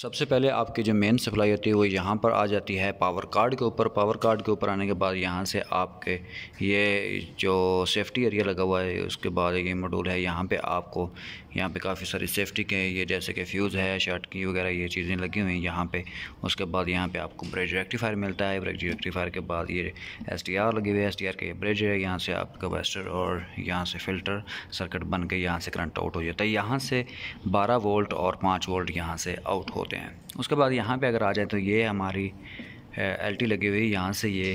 सबसे पहले आपकी जो मेन सप्लाई होती है वो यहाँ पर आ जाती है पावर कार्ड के ऊपर पावर कार्ड के ऊपर आने के बाद यहाँ से आपके ये जो सेफ्टी एरिया लगा हुआ है उसके बाद ये मॉड्यूल है यहाँ पे आपको यहाँ पे काफ़ी सारी सेफ्टी के ये जैसे कि फ्यूज़ है शर्ट की वगैरह ये चीज़ें लगी हुई हैं यहाँ पर उसके बाद यहाँ पर आपको ब्रेज रेक्टीफायर मिलता है ब्रेज रेक्टीफायर के बाद ये एस लगी हुई है एस टी के ब्रेज है यहाँ से आपका वेस्टर और यहाँ से फ़िल्टर सर्किट बन के यहाँ से करंट आउट हो जाता है यहाँ से बारह वोल्ट और पाँच वोल्ट यहाँ से आउट हो होते हैं उसके बाद यहाँ पे अगर आ जाए तो ये हमारी एल टी लगी हुई है यहाँ से ये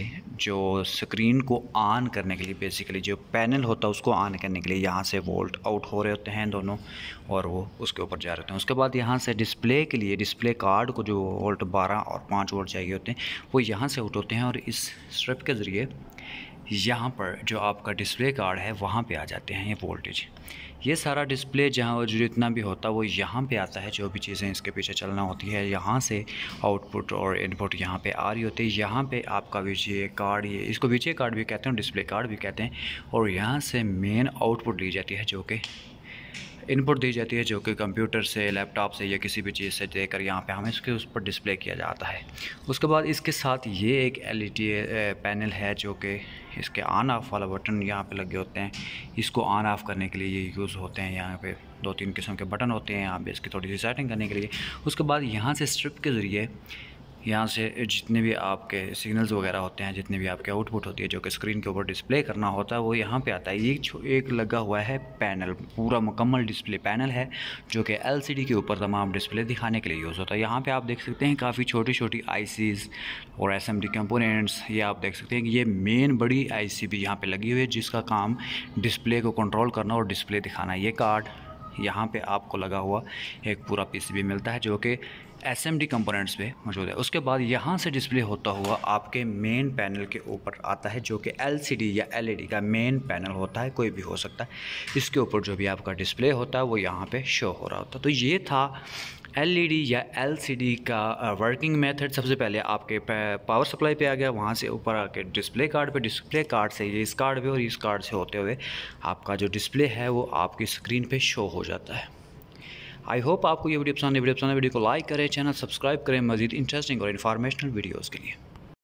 जो स्क्रीन को ऑन करने के लिए बेसिकली जो पैनल होता है उसको ऑन करने के लिए यहाँ से वोल्ट आउट हो रहे होते हैं दोनों और वो उसके ऊपर जा रहे होते हैं उसके बाद यहाँ से डिस्प्ले के लिए डिस्प्ले कार्ड को जो वोल्ट बारह और पाँच वोल्ट चाहिए होते हैं वो यहाँ से आउट होते हैं और इस स्ट्रिप के ज़रिए यहाँ पर जो आपका डिस्प्ले कार्ड है वहाँ पे आ जाते हैं ये वोल्टेज ये सारा डिस्प्ले जहाँ जो जितना भी होता है वो यहाँ पे आता है जो भी चीज़ें इसके पीछे चलना होती है यहाँ से आउटपुट और इनपुट यहाँ पे आ रही होती है यहाँ पे आपका वीजीए कार्ड ये इसको वीजीए कार्ड भी कहते हैं डिस्प्ले कार्ड भी कहते हैं और यहाँ से मेन आउटपुट ली जाती है जो कि इनपुट दी जाती है जो कि कंप्यूटर से लैपटॉप से या किसी भी चीज़ से देकर यहाँ पे हमें उसके उस पर डिस्प्ले किया जाता है उसके बाद इसके साथ ये एक एल पैनल है जो कि इसके ऑन ऑफ वाला बटन यहाँ पे लगे होते हैं इसको ऑन ऑफ करने के लिए ये यूज़ होते हैं यहाँ पे दो तीन किस्म के बटन होते हैं यहाँ पर इसकी थोड़ी सी सेटिंग करने के लिए उसके बाद यहाँ से स्ट्रिप के ज़रिए यहाँ से जितने भी आपके सिग्नल्स वगैरह होते हैं जितने भी आपके आउटपुट होती है जो कि स्क्रीन के ऊपर डिस्प्ले करना होता है वो यहाँ पे आता है ये एक लगा हुआ है पैनल पूरा मुकम्मल डिस्प्ले पैनल है जो कि एल के ऊपर तमाम डिस्प्ले दिखाने के लिए यूज़ होता है यहाँ पर आप देख सकते हैं काफ़ी छोटी छोटी आई और एस एम कंपोनेंट्स ये आप देख सकते हैं कि ये मेन बड़ी आई सी भी यहाँ पर लगी हुई है जिसका काम डिस्प्ले को कंट्रोल करना और डिस्प्ले दिखाना ये कार्ड यहाँ पे आपको लगा हुआ एक पूरा पीसीबी मिलता है जो कि एस एम डी कंपोनेंट्स में मौजूद है उसके बाद यहाँ से डिस्प्ले होता हुआ आपके मेन पैनल के ऊपर आता है जो कि एल सी डी या एल ई डी का मेन पैनल होता है कोई भी हो सकता है इसके ऊपर जो भी आपका डिस्प्ले होता है वो यहाँ पे शो हो रहा होता है तो ये था एलईडी या एलसीडी का वर्किंग मेथड सबसे पहले आपके पावर सप्लाई पे आ गया वहाँ से ऊपर आके डिस्प्ले कार्ड पे डिस्प्ले कार्ड से ये इस कार्ड पे और इस कार्ड से होते हुए आपका जो डिस्प्ले है वो आपकी स्क्रीन पे शो हो जाता है आई होप आपको ये वीडियो पसंद है वीडियो पसंद है वीडियो को लाइक करें चैनल सब्सक्राइब करें मजीद इंटरेस्टिंग और इन्फॉर्मेशनल वीडियोज़ के लिए